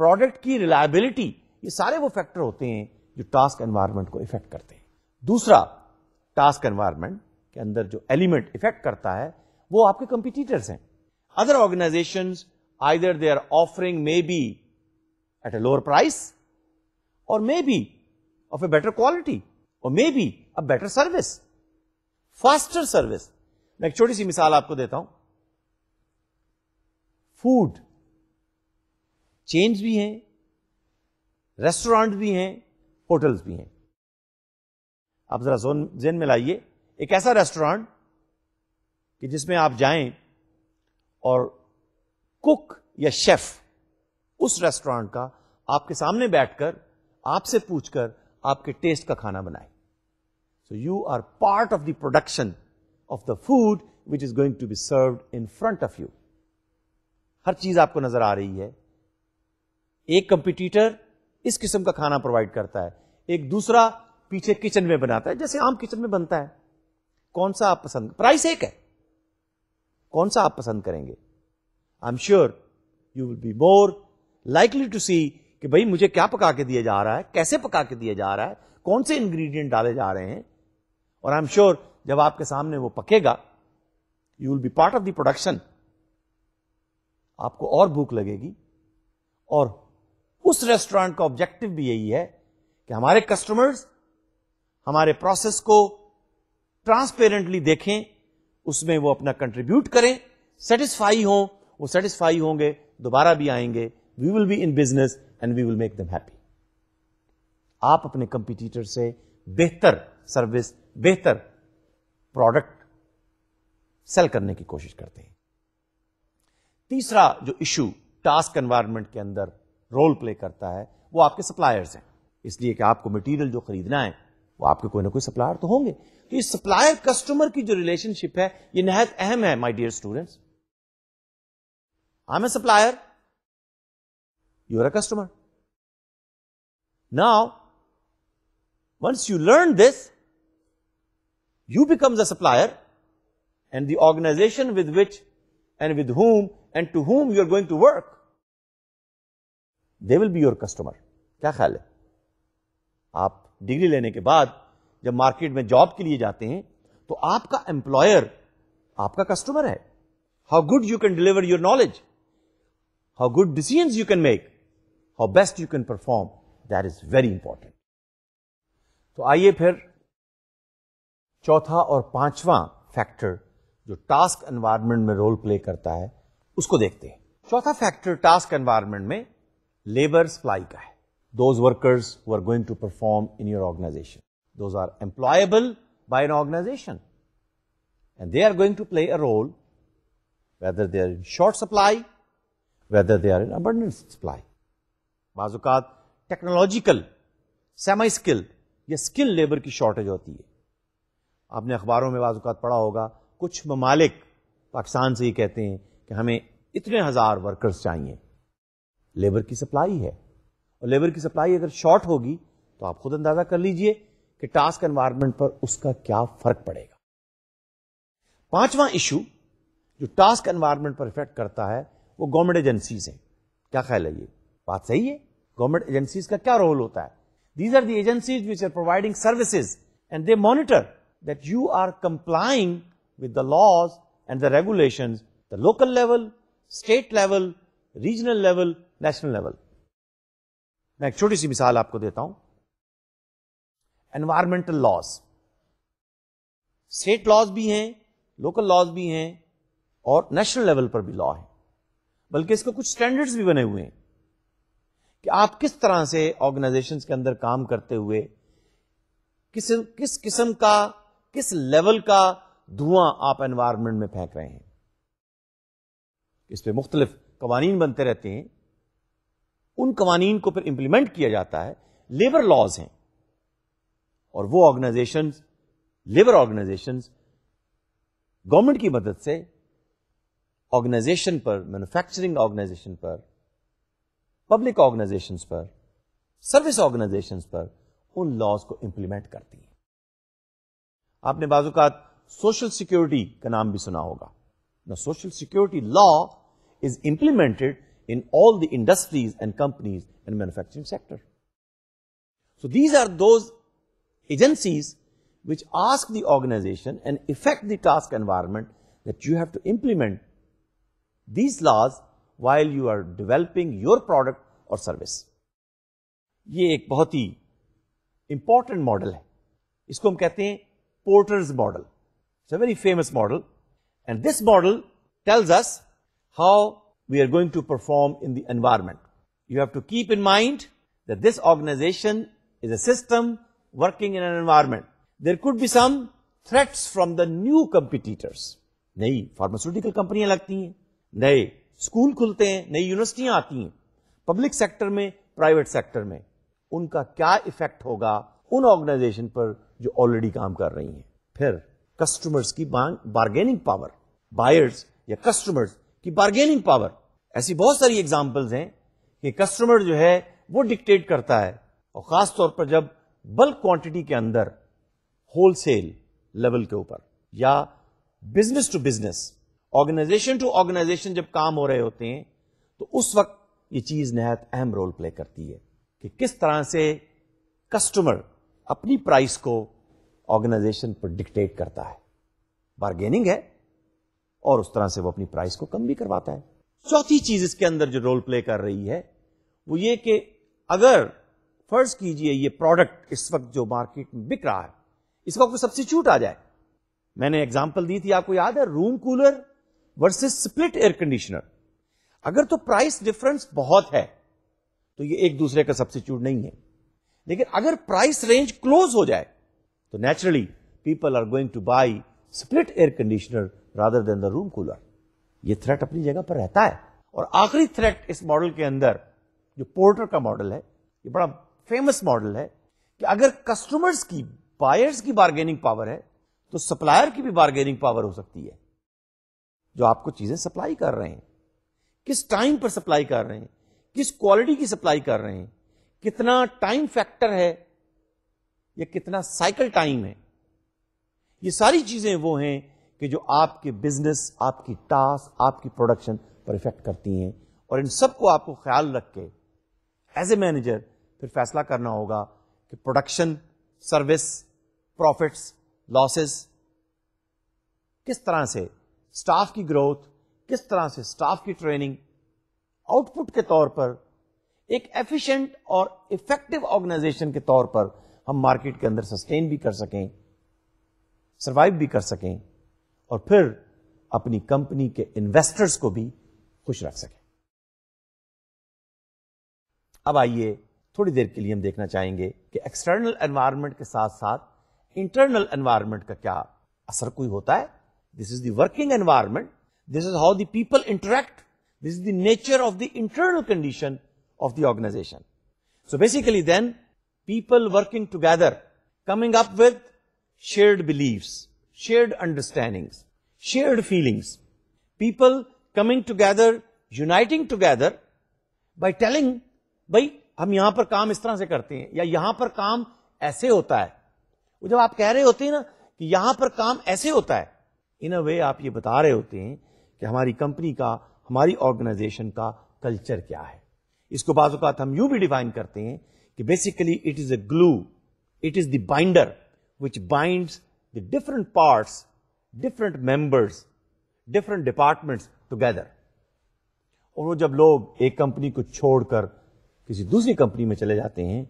product की रिलायबिलिटी ये सारे वो फैक्टर होते हैं जो टास्क एनवायरमेंट को इफेक्ट करते हैं दूसरा टास्क एनवायरमेंट के अंदर जो एलिमेंट इफेक्ट करता है वो आपके कंपिटिटर्स हैं other organization either they are offering maybe at a lower price और maybe of a better quality और maybe a better service faster service मैं एक छोटी सी मिसाल आपको देता हूं फूड चेन्स भी हैं रेस्टोरेंट भी हैं होटल्स भी हैं आप जरा जोन जेन में लाइए एक ऐसा रेस्टोरेंट कि जिसमें आप जाएं और कुक या शेफ उस रेस्टोरेंट का आपके सामने बैठकर आपसे पूछकर आपके टेस्ट का खाना बनाए so you are part of the production of the food which is going to be serve in front of you हर चीज आपको नजर आ रही है एक कंपिटिटर इस किस्म का खाना प्रोवाइड करता है एक दूसरा पीछे किचन में बनाता है जैसे आम किचन में बनता है कौन सा आप पसंद प्राइस एक है कौन सा आप पसंद करेंगे I am sure you will be more likely to see कि भाई मुझे क्या पका के दिया जा रहा है कैसे पका के दिया जा रहा है कौन से इंग्रेडिएंट डाले जा रहे हैं और आई एम श्योर जब आपके सामने वो पकेगा you will be part of the production आपको और भूख लगेगी और उस रेस्टोरेंट का ऑब्जेक्टिव भी यही है कि हमारे कस्टमर्स हमारे प्रोसेस को ट्रांसपेरेंटली देखें उसमें वो अपना कंट्रीब्यूट करें सेटिस्फाई हों वो सेटिस्फाई होंगे दोबारा भी आएंगे we will be in business and we will make them happy आप अपने कंपिटिटर से बेहतर सर्विस बेहतर प्रोडक्ट सेल करने की कोशिश करते हैं तीसरा जो इशू टास्क एनवायरमेंट के अंदर रोल प्ले करता है वो आपके सप्लायर्स हैं इसलिए कि आपको मटेरियल जो खरीदना है वो आपके कोई ना कोई सप्लायर तो होंगे तो ये सप्लायर कस्टमर की जो रिलेशनशिप है ये नहायत अहम है my dear students I am a supplier you are a customer now once you learn this you becomes a supplier and the organization with which and with whom and to whom you are going to work they will be your customer क्या ख्याल है आप degree लेने के बाद जब market में job के लिए जाते हैं तो आपका एम्प्लॉयर आपका कस्टमर है how good you can deliver your knowledge how good decision you can make how best you can perform that is very important तो आइए फिर चौथा और पांचवा फैक्टर जो टास्क एनवायरमेंट में रोल प्ले करता है उसको देखते हैं चौथा फैक्टर टास्क एनवायरमेंट में लेबर सप्लाई का है those workers who are going to perform in your organization those are employable by an organization and they are going to play a role whether they are in short supply whether they are in abundant supply बाजुकात technological semi skill या skill labour की shortage होती है आपने अखबारों में बाजुकात पढ़ा होगा कुछ ममालिक पाकिस्तान से ये कहते हैं कि हमें इतने हज़ार वर्कर्स चाहिए लेबर की सप्लाई है और लेबर की सप्लाई अगर शॉर्ट होगी तो आप खुद अंदाजा कर लीजिए कि टास्क एनवायरमेंट पर उसका क्या फर्क पड़ेगा पांचवा इशू जो टास्क एनवायरमेंट पर इफेक्ट करता है वो गवर्नमेंट एजेंसीज हैं क्या ख्याल है ये बात सही है गवर्नमेंट एजेंसीज का क्या रोल होता है these are the agencies which are providing services and they monitor that you are complying with the laws and the regulations, the local level, state level, regional level national level मैं एक छोटी सी मिसाल आपको देता हूं एनवायरमेंटल लॉज स्टेट लॉज भी हैं लोकल लॉज भी हैं और नेशनल लेवल पर भी लॉ है बल्कि इसके कुछ स्टैंडर्ड्स भी बने हुए हैं कि आप किस तरह से ऑर्गेनाइजेशंस के अंदर काम करते हुए किस किस किस्म का किस लेवल का धुआं आप एनवायरमेंट में फेंक रहे हैं इस पे मुख्तलिफ कवानीन बनते रहते हैं उन कवानीन को फिर इंप्लीमेंट किया जाता है लेबर लॉज हैं और वो ऑर्गेनाइजेशन लेबर ऑर्गेनाइजेशन गवर्नमेंट की मदद से ऑर्गेनाइजेशन पर मैन्युफैक्चरिंग ऑर्गेनाइजेशन पर पब्लिक ऑर्गेनाइजेशंस पर सर्विस ऑर्गेनाइजेशंस पर उन लॉज को इंप्लीमेंट करती हैं आपने बाजूकात सोशल सिक्योरिटी का नाम भी सुना होगा the social security law is implemented in all the industries and companies and manufacturing sector. So these are those agencies which ask the organization and affect the task environment that you have to implement these laws while you are developing your product or service. ये एक बहुत ही important model है इसको हम कहते हैं porter's model it's a very famous model and this model tells us how we are going to perform in the environment. You have to keep in mind that this organization is a system working in an environment. There could be some threats from the new competitors. नई pharmaceutical कंपनियां लगती हैं नए school खुलते हैं नई यूनिवर्सिटियां आती हैं पब्लिक सेक्टर में प्राइवेट सेक्टर में उनका क्या इफेक्ट होगा उन ऑर्गेनाइजेशन पर जो ऑलरेडी काम कर रही हैं फिर कस्टमर्स की बार्गेनिंग पावर बायर्स या कस्टमर्स कि बार्गेनिंग पावर ऐसी बहुत सारी एग्जाम्पल्स हैं कि कस्टमर जो है वो डिक्टेट करता है और खास तौर पर जब बल्क क्वांटिटी के अंदर होलसेल लेवल के ऊपर या business to business organization to organization जब काम हो रहे होते हैं तो उस वक्त ये चीज नहायत अहम रोल प्ले करती है कि किस तरह से कस्टमर अपनी प्राइस को ऑर्गेनाइजेशन पर डिक्टेट करता है बार्गेनिंग है और उस तरह से वो अपनी प्राइस को कम भी करवाता है चौथी चीज इसके अंदर जो रोल प्ले कर रही है वो ये कि अगर फर्ज कीजिए ये प्रोडक्ट इस वक्त जो मार्केट में बिक रहा है इसका कोई सब्सिट्यूट आ जाए मैंने एग्जाम्पल दी थी आपको याद है room cooler versus split air conditioner अगर तो प्राइस डिफरेंस बहुत है तो ये एक दूसरे का सब्सिट्यूट नहीं है लेकिन अगर प्राइस रेंज क्लोज हो जाए तो naturally people are going to buy split air conditioner rather than the room cooler ये थ्रेट अपनी जगह पर रहता है और आखिरी थ्रेट इस मॉडल के अंदर जो पोर्टर का मॉडल है ये बड़ा फेमस मॉडल है कि अगर कस्टमर्स की बायर्स की बार्गेनिंग पावर है तो सप्लायर की भी बार्गेनिंग पावर हो सकती है जो आपको चीजें सप्लाई कर रहे हैं किस टाइम पर सप्लाई कर रहे हैं किस क्वालिटी की सप्लाई कर रहे हैं कितना टाइम फैक्टर है या कितना साइकिल टाइम है ये सारी चीजें वो हैं कि जो आपके बिजनेस आपकी टास्क आपकी प्रोडक्शन पर इफेक्ट करती हैं और इन सब को आपको ख्याल रख के एज ए मैनेजर फिर फैसला करना होगा कि प्रोडक्शन सर्विस प्रॉफिट्स लॉसेस किस तरह से स्टाफ की ग्रोथ किस तरह से स्टाफ की ट्रेनिंग आउटपुट के तौर पर एक एफिशिएंट और इफेक्टिव ऑर्गेनाइजेशन के तौर पर हम मार्केट के अंदर सस्टेन भी कर सकें सरवाइव भी कर सकें और फिर अपनी कंपनी के इन्वेस्टर्स को भी खुश रख सकें अब आइए थोड़ी देर के लिए हम देखना चाहेंगे कि एक्सटर्नल एनवायरनमेंट के साथ साथ इंटरनल एनवायरनमेंट का क्या असर कोई होता है this is the working environment this is how the people interact this is the nature of the internal condition of the organization so basically then people working together coming up with shared beliefs, shared understandings, shared feelings. People coming together, uniting together by telling, भाई हम यहां पर काम इस तरह से करते हैं या यहां पर काम ऐसे होता है वो जब आप कह रहे होते हैं ना कि यहां पर काम ऐसे होता है इन अ वे आप ये बता रहे होते हैं कि हमारी कंपनी का हमारी ऑर्गेनाइजेशन का कल्चर क्या है इसको बाज़ात हम यूं भी डिफाइन करते हैं कि basically it is a glue it is the binder which binds the different parts, different members, different departments together. और वो जब लोग एक कंपनी को छोड़कर किसी दूसरी कंपनी में चले जाते हैं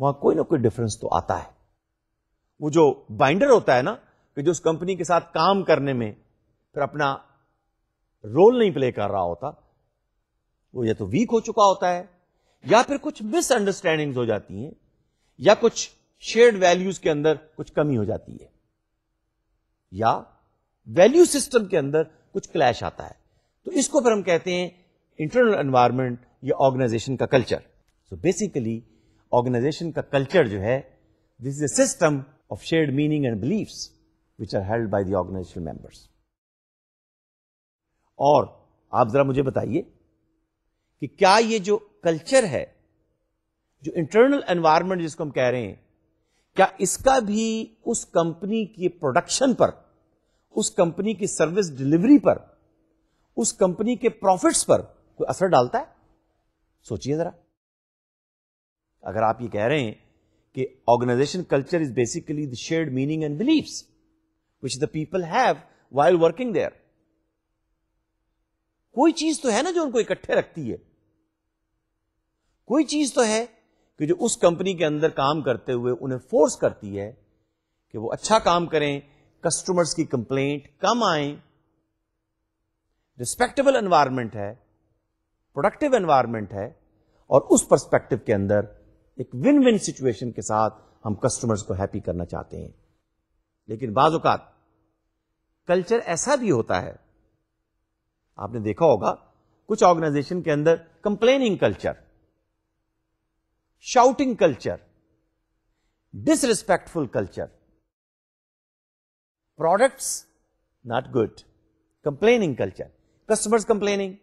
वहां कोई ना कोई डिफरेंस तो आता है वो जो बाइंडर होता है ना कि जो उस कंपनी के साथ काम करने में फिर अपना रोल नहीं प्ले कर रहा होता वो या तो वीक हो चुका होता है या फिर कुछ मिसअंडरस्टैंडिंग्स हो जाती हैं या कुछ शेयर्ड वैल्यूज के अंदर कुछ कमी हो जाती है या वैल्यू सिस्टम के अंदर कुछ क्लैश आता है तो इसको फिर हम कहते हैं इंटरनल एनवायरमेंट या ऑर्गेनाइजेशन का कल्चर सो बेसिकली ऑर्गेनाइजेशन का कल्चर जो है this is a system of shared meaning and beliefs which are held by the organization members और आप जरा मुझे बताइए कि क्या ये जो कल्चर है जो इंटरनल एनवायरमेंट जिसको हम कह रहे हैं क्या इसका भी उस कंपनी की प्रोडक्शन पर उस कंपनी की सर्विस डिलीवरी पर उस कंपनी के प्रॉफिट्स पर कोई असर डालता है सोचिए जरा अगर आप ये कह रहे हैं कि organization culture is basically the shared meaning and beliefs which the people have while working there कोई चीज तो है ना जो उनको इकट्ठे रखती है कोई चीज तो है कि जो उस कंपनी के अंदर काम करते हुए उन्हें फोर्स करती है कि वो अच्छा काम करें कस्टमर्स की कंप्लेंट कम आए रिस्पेक्टेबल एनवायरनमेंट है प्रोडक्टिव एनवायरनमेंट है और उस परस्पेक्टिव के अंदर एक विन विन सिचुएशन के साथ हम कस्टमर्स को हैप्पी करना चाहते हैं लेकिन बाजात कल्चर ऐसा भी होता है आपने देखा होगा कुछ ऑर्गेनाइजेशन के अंदर complaining culture shouting culture, disrespectful culture. Products, not good. Complaining culture. Customers complaining,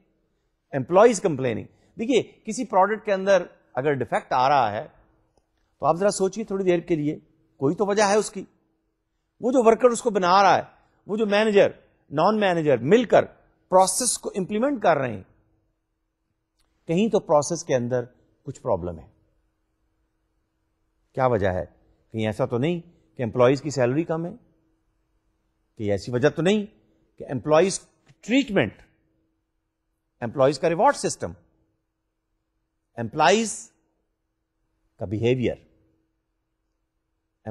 employees complaining. देखिए किसी प्रोडक्ट के अंदर अगर डिफेक्ट आ रहा है तो आप जरा सोचिए थोड़ी देर के लिए कोई तो वजह है उसकी वो जो वर्कर उसको बना रहा है वो जो मैनेजर नॉन मैनेजर मिलकर प्रोसेस को इंप्लीमेंट कर रहे हैं कहीं तो प्रोसेस के अंदर कुछ प्रॉब्लम है क्या वजह है कहीं ऐसा तो नहीं कि एम्प्लॉयज़ की सैलरी कम है कहीं ऐसी वजह तो नहीं कि एम्प्लॉयज़ ट्रीटमेंट एम्प्लॉयज़ का रिवॉर्ड सिस्टम एम्प्लॉयज़ का बिहेवियर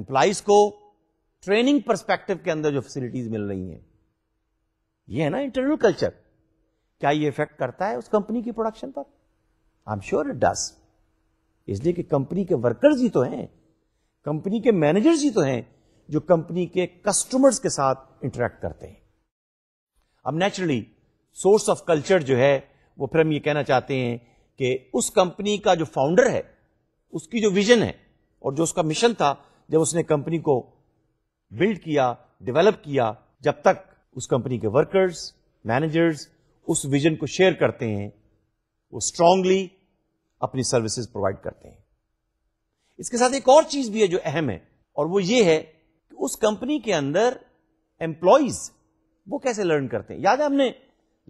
एम्प्लॉयज़ को ट्रेनिंग परस्पेक्टिव के अंदर जो फैसिलिटीज मिल रही हैं ये है ना इंटरनल कल्चर क्या ये इफेक्ट करता है उस कंपनी की प्रोडक्शन पर I am sure it does इसलिए कि कंपनी के वर्कर्स ही तो हैं कंपनी के मैनेजर्स ही तो हैं जो कंपनी के कस्टमर्स के साथ इंटरेक्ट करते हैं अब नेचुरली सोर्स ऑफ कल्चर जो है वो फिर हम ये कहना चाहते हैं कि उस कंपनी का जो फाउंडर है उसकी जो विजन है और जो उसका मिशन था जब उसने कंपनी को बिल्ड किया डेवलप किया जब तक उस कंपनी के वर्कर्स मैनेजर्स उस विजन को शेयर करते हैं वो स्ट्रांगली अपनी सर्विसेज प्रोवाइड करते हैं इसके साथ एक और चीज भी है जो अहम है और वो ये है कि उस कंपनी के अंदर एम्प्लॉयज वो कैसे लर्न करते हैं याद है हमने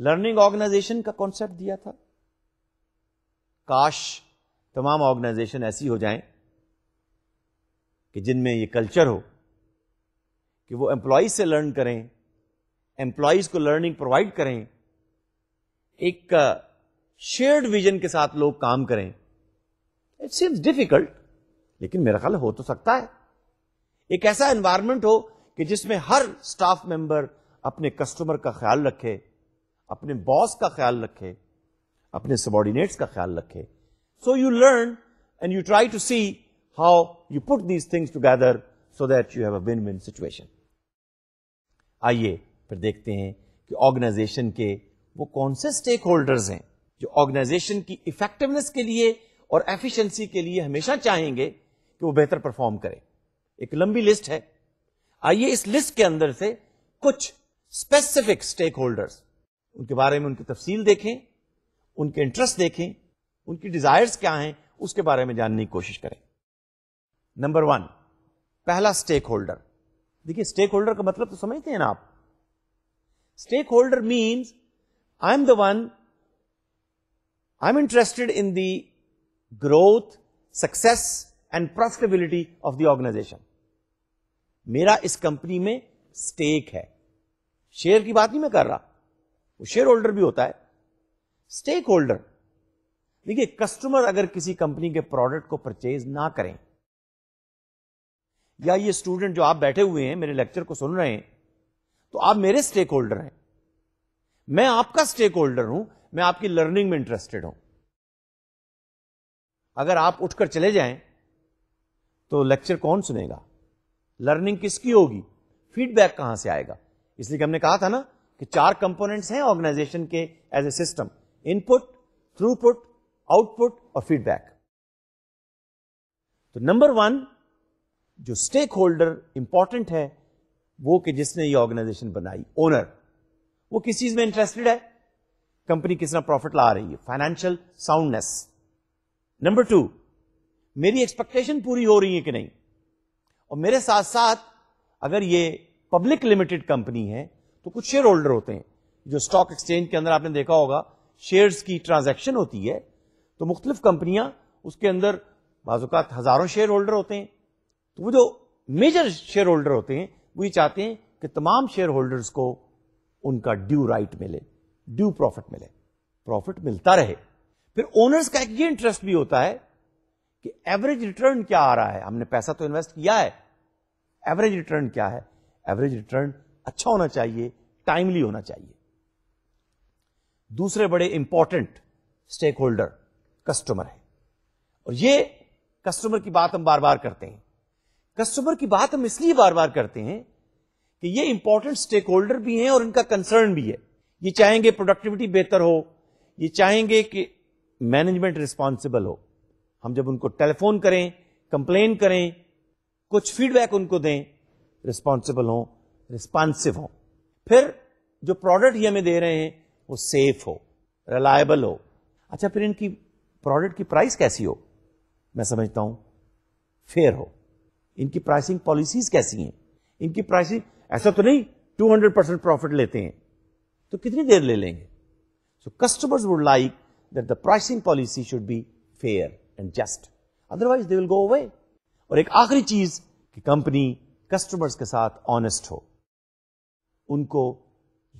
लर्निंग ऑर्गेनाइजेशन का कॉन्सेप्ट दिया था काश तमाम ऑर्गेनाइजेशन ऐसी हो जाएं कि जिनमें ये कल्चर हो कि वो एम्प्लॉयज से लर्न करें एम्प्लॉयज को लर्निंग प्रोवाइड करें एक शेयर्ड विजन के साथ लोग काम करें इट सीम्स डिफिकल्ट लेकिन मेरा ख्याल हो तो सकता है एक ऐसा एनवायरमेंट हो कि जिसमें हर स्टाफ मेंबर अपने कस्टमर का ख्याल रखे अपने बॉस का ख्याल रखे अपने सबॉर्डिनेट्स का ख्याल रखे so you learn and you try to see how you put these things together so that you have a win win situation आइए फिर देखते हैं कि ऑर्गेनाइजेशन के वो कौन से स्टेक होल्डर्स हैं जो ऑर्गेनाइजेशन की इफेक्टिवनेस के लिए और एफिशिएंसी के लिए हमेशा चाहेंगे कि वो बेहतर परफॉर्म करे एक लंबी लिस्ट है आइए इस लिस्ट के अंदर से कुछ स्पेसिफिक स्टेक होल्डर्स उनके बारे में उनकी तफसील देखें उनके इंटरेस्ट देखें उनकी डिजायर्स क्या हैं उसके बारे में जानने की कोशिश करें नंबर वन पहला स्टेक होल्डर देखिए स्टेक होल्डर का मतलब तो समझते हैं ना आप stakeholder means I am the one I'm interested in the growth, success and profitability of the organization. मेरा इस कंपनी में स्टेक है शेयर की बात नहीं मैं कर रहा वो शेयर होल्डर भी होता है स्टेक होल्डर देखिए कस्टमर अगर किसी कंपनी के प्रोडक्ट को परचेज ना करें या ये स्टूडेंट जो आप बैठे हुए हैं मेरे लेक्चर को सुन रहे हैं तो आप मेरे स्टेक होल्डर हैं मैं आपका स्टेक होल्डर हूं मैं आपकी लर्निंग में इंटरेस्टेड हूं अगर आप उठकर चले जाएं तो लेक्चर कौन सुनेगा लर्निंग किसकी होगी फीडबैक कहां से आएगा इसलिए हमने कहा था ना कि चार कंपोनेंट्स हैं ऑर्गेनाइजेशन के as a system input throughput output और फीडबैक तो नंबर वन जो स्टेक होल्डर इंपॉर्टेंट है वो कि जिसने ये ऑर्गेनाइजेशन बनाई ओनर वो किस चीज में इंटरेस्टेड है कंपनी कितना प्रॉफिट ला रही है फाइनेंशियल साउंडनेस नंबर टू मेरी एक्सपेक्टेशन पूरी हो रही है कि नहीं और मेरे साथ साथ अगर ये पब्लिक लिमिटेड कंपनी है तो कुछ शेयर होल्डर होते हैं जो स्टॉक एक्सचेंज के अंदर आपने देखा होगा शेयर की ट्रांजेक्शन होती है तो मुख्तलिफ कंपनियां उसके अंदर बाजुकात हजारों शेयर होल्डर होते हैं तो वो जो मेजर शेयर होल्डर होते हैं वो ये चाहते हैं कि तमाम शेयर होल्डर्स को उनका ड्यू राइट मिले ड्यू प्रॉफिट मिले प्रॉफिट मिलता रहे फिर ओनर्स का एक ये इंटरेस्ट भी होता है कि एवरेज रिटर्न क्या आ रहा है हमने पैसा तो इन्वेस्ट किया है एवरेज रिटर्न क्या है एवरेज रिटर्न अच्छा होना चाहिए टाइमली होना चाहिए दूसरे बड़े इंपॉर्टेंट स्टेक होल्डर कस्टमर है और ये कस्टमर की बात हम बार बार करते हैं कस्टमर की बात हम इसलिए बार बार करते हैं कि ये इंपॉर्टेंट स्टेक होल्डर भी हैं और इनका कंसर्न भी है ये चाहेंगे प्रोडक्टिविटी बेहतर हो ये चाहेंगे कि मैनेजमेंट रिस्पॉन्सिबल हो हम जब उनको टेलीफोन करें कंप्लेन करें कुछ फीडबैक उनको दें रिस्पॉन्सिबल हो रिस्पॉन्सिव हो फिर जो प्रोडक्ट ये हमें दे रहे हैं वो सेफ हो रिलायबल हो अच्छा फिर इनकी प्रोडक्ट की प्राइस कैसी हो मैं समझता हूं फेयर हो इनकी प्राइसिंग पॉलिसीज कैसी हैं इनकी प्राइसिंग ऐसा तो नहीं 200 परसेंट प्रॉफिट लेते हैं तो कितनी देर ले लेंगे so customers would like that the pricing policy should be fair and just otherwise they will go away और एक आखिरी चीज कि कंपनी कस्टमर्स के साथ ऑनेस्ट हो उनको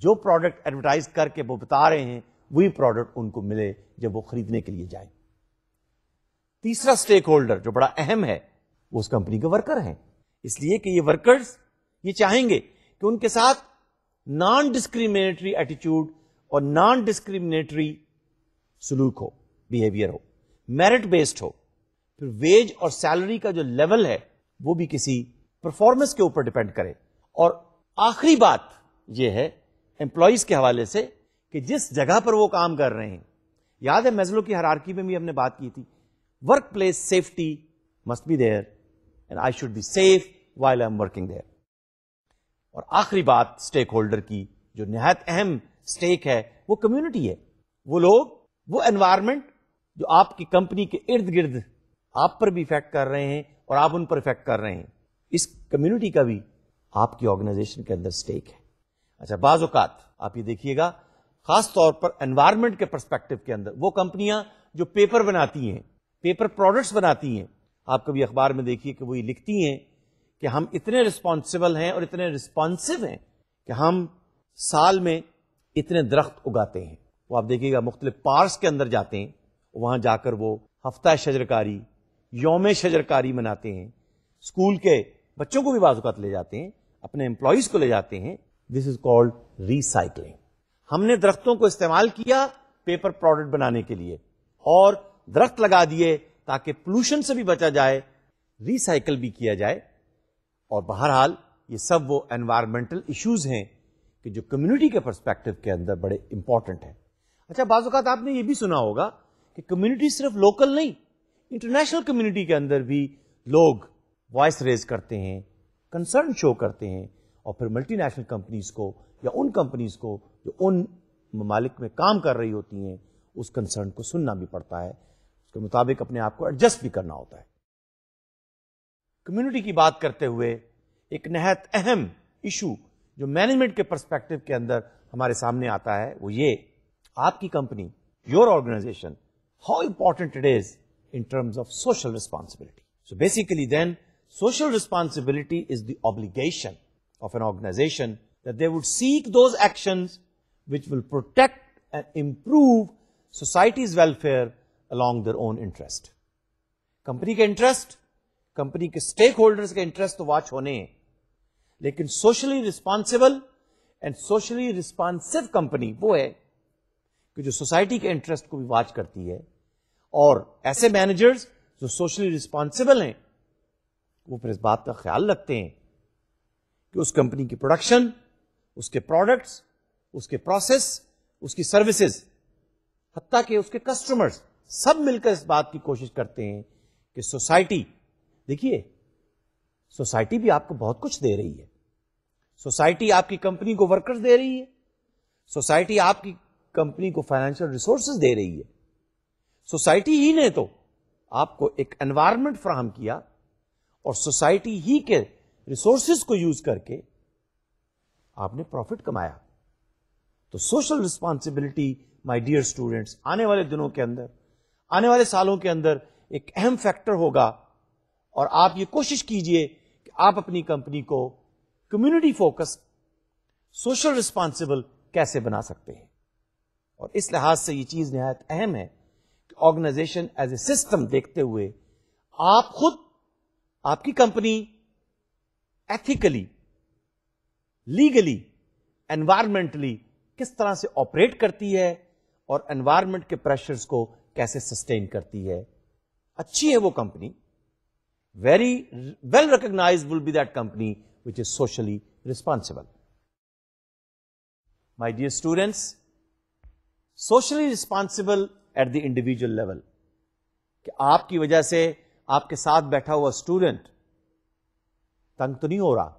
जो प्रोडक्ट एडवर्टाइज करके वो बता रहे हैं वही प्रोडक्ट उनको मिले जब वो खरीदने के लिए जाए तीसरा स्टेक होल्डर जो बड़ा अहम है वो उस कंपनी के वर्कर हैं इसलिए कि ये वर्कर्स ये चाहेंगे कि उनके साथ नॉन डिस्क्रिमिनेटरी एटीट्यूड और नॉन डिस्क्रिमिनेटरी सलूक हो बिहेवियर हो मेरिट बेस्ड हो फिर वेज और सैलरी का जो लेवल है वो भी किसी परफॉर्मेंस के ऊपर डिपेंड करे और आखिरी बात यह है एम्प्लॉयज के हवाले से कि जिस जगह पर वो काम कर रहे हैं याद है मेजलो की हरारकी में भी हमने बात की थी workplace safety must be there and I should be safe while I am working there और आखिरी बात स्टेक होल्डर की जो नहायत अहम स्टेक है वो कम्युनिटी है वो लोग वो एनवायरमेंट जो आपकी कंपनी के इर्द गिर्द आप पर भी इफेक्ट कर रहे हैं और आप उन पर इफेक्ट कर रहे हैं इस कम्युनिटी का भी आपकी ऑर्गेनाइजेशन के अंदर स्टेक है अच्छा बाज़ात आप ये देखिएगा खास तौर पर एनवायरमेंट के परस्पेक्टिव के अंदर वो कंपनियां जो पेपर बनाती हैं पेपर प्रोडक्ट्स बनाती हैं आप कभी अखबार में देखिए कि वो ये लिखती हैं कि हम इतने रिस्पॉन्सिबल हैं और इतने रिस्पॉन्सिव हैं कि हम साल में इतने दरख्त उगाते हैं वो आप देखिएगा मुख्तलिफ पार्स के अंदर जाते हैं वहाँ जाकर वो हफ्ता शजरकारी योम शजरकारी मनाते हैं स्कूल के बच्चों को भी बाजूकात ले जाते हैं अपने एम्प्लॉयज़ को ले जाते हैं दिस इज कॉल्ड रिसाइकलिंग हमने दरख्तों को इस्तेमाल किया पेपर प्रोडक्ट बनाने के लिए और दरख्त लगा दिए ताकि पोल्यूशन से भी बचा जाए रिसाइकल भी किया जाए और बहरहाल ये सब वो एनवायरमेंटल इश्यूज हैं कि जो कम्युनिटी के परस्पेक्टिव के अंदर बड़े इंपॉर्टेंट हैं अच्छा बाज़ात आपने ये भी सुना होगा कि कम्युनिटी सिर्फ लोकल नहीं इंटरनेशनल कम्युनिटी के अंदर भी लोग वॉइस रेज करते हैं कंसर्न शो करते हैं और फिर मल्टीनेशनल कंपनीज को या उन कंपनीज को जो उन ममालिक में काम कर रही होती हैं उस कंसर्न को सुनना भी पड़ता है उसके मुताबिक अपने आप को एडजस्ट भी करना होता है कम्युनिटी की बात करते हुए एक नहायत अहम इशू जो मैनेजमेंट के परस्पेक्टिव के अंदर हमारे सामने आता है वो ये आपकी company your organization how important it is in terms of social responsibility so basically then social responsibility is the obligation of an organization that they would seek those actions which will protect and improve society's welfare along their own interest. Company के interest company के stakeholders के interest तो watch होने हैं लेकिन socially responsible and socially responsive company वो है कि जो सोसाइटी के इंटरेस्ट को भी वॉच करती है और ऐसे मैनेजर्स जो सोशली रिस्पॉन्सिबल हैं वो फिर इस बात का ख्याल रखते हैं कि उस कंपनी की प्रोडक्शन उसके प्रोडक्ट्स उसके प्रोसेस उसकी सर्विसेज हती कि उसके कस्टमर्स सब मिलकर इस बात की कोशिश करते हैं कि सोसाइटी देखिए सोसाइटी भी आपको बहुत कुछ दे रही है सोसाइटी आपकी कंपनी को वर्कर्स दे रही है सोसाइटी आपकी कंपनी को फाइनेंशियल रिसोर्सेज दे रही है सोसाइटी ही ने तो आपको एक एनवायरमेंट फ्राहम किया और सोसाइटी ही के रिसोर्सेज को यूज करके आपने प्रॉफिट कमाया तो social responsibility my dear students आने वाले दिनों के अंदर आने वाले सालों के अंदर एक अहम फैक्टर होगा और आप ये कोशिश कीजिए कि आप अपनी कंपनी को कम्युनिटी फोकस सोशल रिस्पॉन्सिबल कैसे बना सकते हैं और इस लिहाज से ये चीज नहायत अहम है कि ऑर्गेनाइजेशन एज ए सिस्टम देखते हुए आप खुद आपकी कंपनी एथिकली लीगली एनवायरमेंटली किस तरह से ऑपरेट करती है और एनवायरमेंट के प्रेशर्स को कैसे सस्टेन करती है अच्छी है वो company very well recognized will be that company which is socially responsible. My dear students, socially responsible at the individual level. कि आपकी वजह से आपके साथ बैठा हुआ स्टूडेंट तंग तो नहीं हो रहा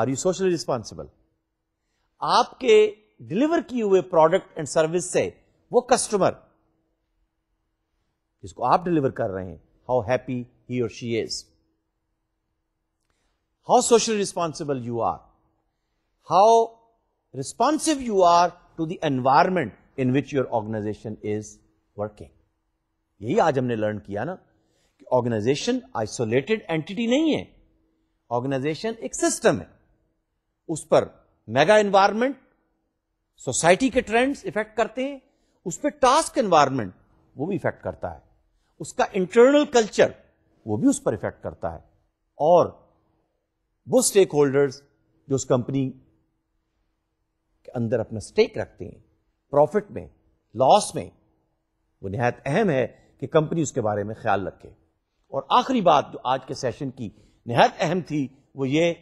आर यू सोशली रिस्पॉन्सिबल आपके डिलीवर किए हुए प्रोडक्ट एंड सर्विस से वो कस्टमर जिसको आप डिलीवर कर रहे हैं how happy he or she is. How socially responsible you are. How responsive you are to the environment in which your organization is working. यही आज हमने लर्न किया ना कि ऑर्गेनाइजेशन आइसोलेटेड एंटिटी नहीं है ऑर्गेनाइजेशन एक सिस्टम है उस पर मेगा एनवायरमेंट सोसाइटी के ट्रेंड्स इफेक्ट करते हैं उस पर टास्क एनवायरमेंट वो भी इफेक्ट करता है उसका इंटरनल कल्चर वो भी उस पर इफेक्ट करता है और वो स्टेक होल्डर्स जो उस कंपनी के अंदर अपना स्टेक रखते हैं प्रॉफिट में लॉस में वो नहायत अहम है कि कंपनी उसके बारे में ख्याल रखे और आखिरी बात जो आज के सेशन की नहायत अहम थी वो ये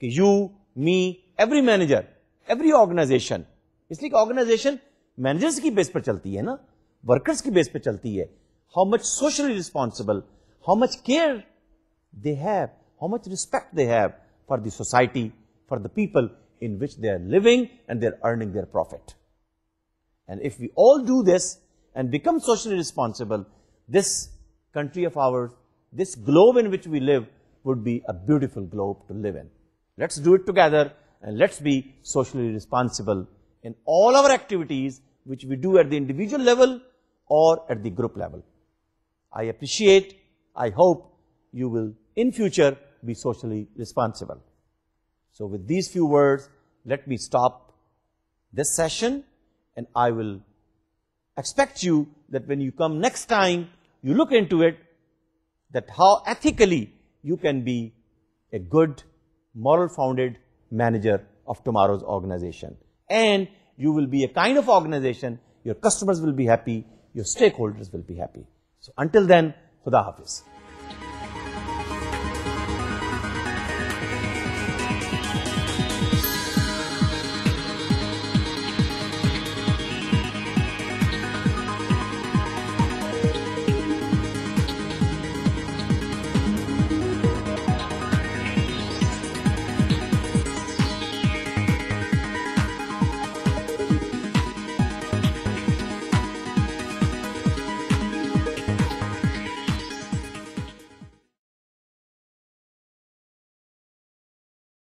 कि you me every manager every organization इसलिए कि ऑर्गेनाइजेशन मैनेजर्स की बेस पर चलती है ना वर्कर्स की बेस पर चलती है how much socially responsible how much care they have, how much respect they have for the society, for the people in which they are living and they are earning their profit. And if we all do this and become socially responsible, this country of ours, this globe in which we live would be a beautiful globe to live in. Let's do it together and let's be socially responsible in all our activities which we do at the individual level or at the group level. I appreciate I hope you will in future be socially responsible. So with these few words, let me stop this session and I will expect you that when you come next time, you look into it that how ethically you can be a good, moral founded manager of tomorrow's organization. And you will be a kind of organization, your customers will be happy, your stakeholders will be happy. So until then, खुदा हाफिज़